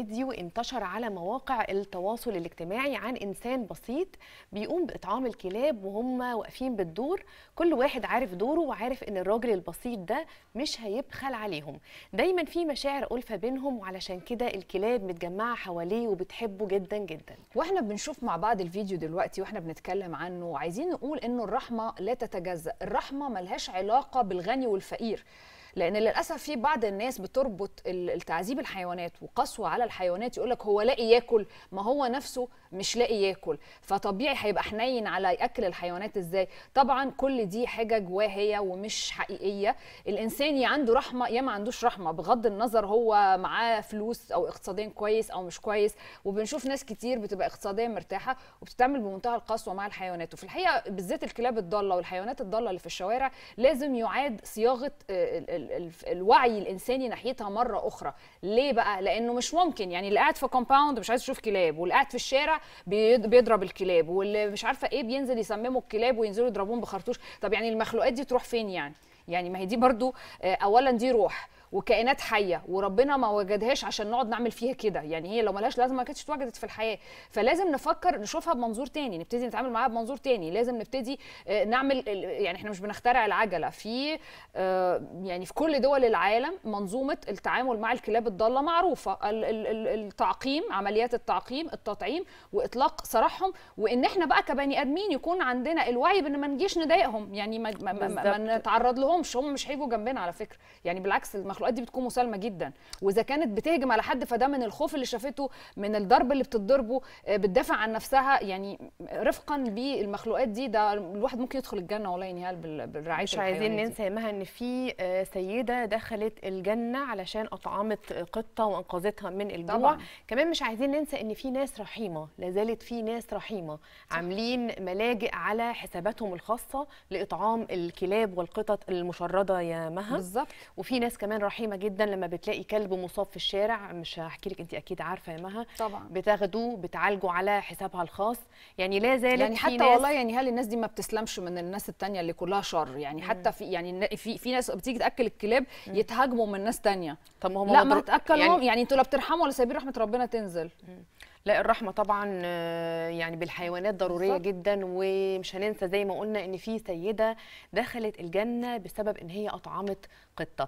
فيديو انتشر على مواقع التواصل الاجتماعي عن انسان بسيط بيقوم باطعام الكلاب وهم واقفين بالدور كل واحد عارف دوره وعارف ان الراجل البسيط ده مش هيبخل عليهم دايما في مشاعر الفه بينهم وعلشان كده الكلاب متجمعه حواليه وبتحبه جدا جدا واحنا بنشوف مع بعض الفيديو دلوقتي واحنا بنتكلم عنه وعايزين نقول انه الرحمه لا تتجزأ الرحمه ملهاش علاقه بالغني والفقير لان للاسف في بعض الناس بتربط تعذيب الحيوانات وقسوه على الحيوانات يقول لك هو لاقي ياكل ما هو نفسه مش لاقي ياكل فطبيعي هيبقى حنين على اكل الحيوانات ازاي طبعا كل دي حجج واهيه ومش حقيقيه الانسان يا عنده رحمه يا ما عندوش رحمه بغض النظر هو معاه فلوس او اقتصاديا كويس او مش كويس وبنشوف ناس كتير بتبقى اقتصاديا مرتاحه وبتتعامل بمنتهى القسوه مع الحيوانات وفي الحقيقه بالذات الكلاب الضاله والحيوانات الضاله اللي في الشوارع لازم يعاد صياغه آه، الوعي الانساني ناحيتها مره اخرى ليه بقى لانه مش ممكن يعني اللي قاعد في كومباوند مش عايز يشوف كلاب واللي قاعد في الشارع بيضرب الكلاب واللي مش عارفه ايه بينزل يسمموا الكلاب وينزلوا يضربوهم بخرطوش طب يعني المخلوقات دي تروح فين يعني يعني ما هي دي برضو آه، اولا دي روح وكائنات حيه وربنا ما وجدهاش عشان نقعد نعمل فيها كده يعني هي لو ملهاش لازمه ما كانتش اتوجدت في الحياه فلازم نفكر نشوفها بمنظور تاني نبتدي نتعامل معاها بمنظور تاني لازم نبتدي آه، نعمل يعني احنا مش بنخترع العجله في آه، يعني في كل دول العالم منظومه التعامل مع الكلاب الضاله معروفه التعقيم عمليات التعقيم التطعيم واطلاق سراحهم وان احنا بقى كبني ادمين يكون عندنا الوعي بان ما نجيش نضايقهم يعني ما, ما, ما, ما نتعرض لهمش هم مش هيجوا جنبنا على فكره يعني بالعكس المخلوق المخلوقات دي بتكون مسالمه جدا واذا كانت بتهجم على حد فده من الخوف اللي شافته من الضرب اللي بتضربه آه، بتدافع عن نفسها يعني رفقا بالمخلوقات دي ده الواحد ممكن يدخل الجنه والله ينهيها بالرعايه مش عايزين ننسى مها ان في آه، سيده دخلت الجنه علشان اطعمت قطه وانقذتها من الجوع طبعا. كمان مش عايزين ننسى ان في ناس رحيمه لا زالت في ناس رحيمه عاملين ملاجئ على حساباتهم الخاصه لاطعام الكلاب والقطط المشرده يا مها بالظبط وفي ناس كمان رحيمة وحيمه جدا لما بتلاقي كلب مصاب في الشارع مش هحكي لك انت اكيد عارفه يا مها طبعا بتاخدوه بتعالجه على حسابها الخاص يعني لا زالت يعني حتى ناس والله يعني هل الناس دي ما بتسلمش من الناس التانية اللي كلها شر يعني مم. حتى في يعني في في ناس بتيجي تاكل الكلاب يتهاجموا من ناس ثانيه طب ما هم لا ما تاكلهم يعني, يعني انتوا لا بترحموا ولا سايبين رحمه ربنا تنزل مم. لا الرحمه طبعا آه، يعني بالحيوانات ضروريه بالزبط. جدا ومش هننسى زي ما قلنا ان في سيده دخلت الجنه بسبب ان هي اطعمت قطه